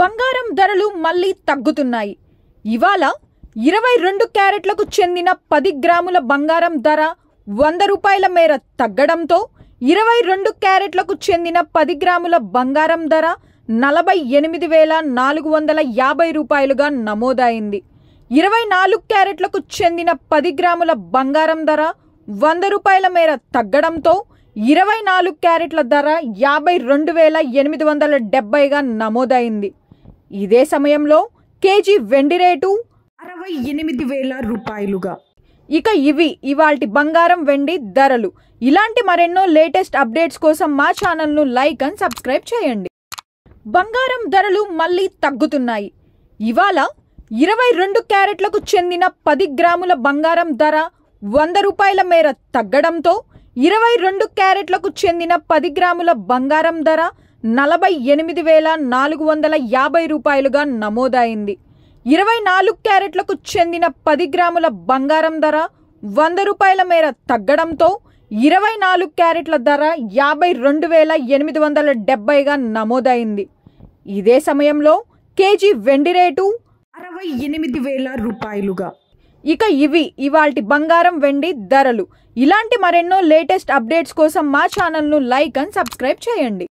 బంగారం ధరలు మళ్ళీ తగ్గుతున్నాయి ఇవాళ ఇరవై రెండు క్యారెట్లకు చెందిన పది గ్రాముల బంగారం ధర వంద రూపాయల మేర తగ్గడంతో ఇరవై రెండు క్యారెట్లకు చెందిన పది గ్రాముల బంగారం ధర నలభై ఎనిమిది వేల నాలుగు వందల యాభై రూపాయలుగా నమోదైంది ఇరవై నాలుగు క్యారెట్లకు చెందిన పది గ్రాముల బంగారం ధర వంద రూపాయల మేర తగ్గడంతో ఇరవై నాలుగు క్యారెట్ల ధర యాభై రెండు వేల ఎనిమిది వందల డెబ్బైగా నమోదైంది ఇదే సమయంలో కేజీ వెండి రేటు అరవై ఎనిమిది వేల రూపాయలుగా ఇక ఇవి ఇవాల్టి బంగారం వెండి ధరలు ఇలాంటి మరెన్నో లేటెస్ట్ అప్డేట్స్ కోసం మా ఛానల్ను లైక్ అండ్ సబ్స్క్రైబ్ చేయండి బంగారం ధరలు మళ్ళీ తగ్గుతున్నాయి ఇవాళ ఇరవై రెండు క్యారెట్లకు చెందిన పది గ్రాముల బంగారం ధర వంద రూపాయల మేర తగ్గడంతో ఇరవై రెండు క్యారెట్లకు చెందిన పది గ్రాముల బంగారం ధర నలభై ఎనిమిది వేల నాలుగు వందల యాభై రూపాయలుగా నమోదైంది ఇరవై నాలుగు క్యారెట్లకు చెందిన పది గ్రాముల బంగారం ధర వంద రూపాయల మేర తగ్గడంతో ఇరవై నాలుగు క్యారెట్ల ధర యాభై రెండు వేల ఎనిమిది వందల డెబ్బైగా నమోదైంది ఇదే సమయంలో కేజీ వెండి రేటు అరవై ఎనిమిది వేల రూపాయలుగా ఇక ఇవి ఇవాల్టి బంగారం వెండి ధరలు ఇలాంటి మరెన్నో లేటెస్ట్ అప్డేట్స్ కోసం మా ఛానల్ను లైక్ అండ్ సబ్స్క్రైబ్ చేయండి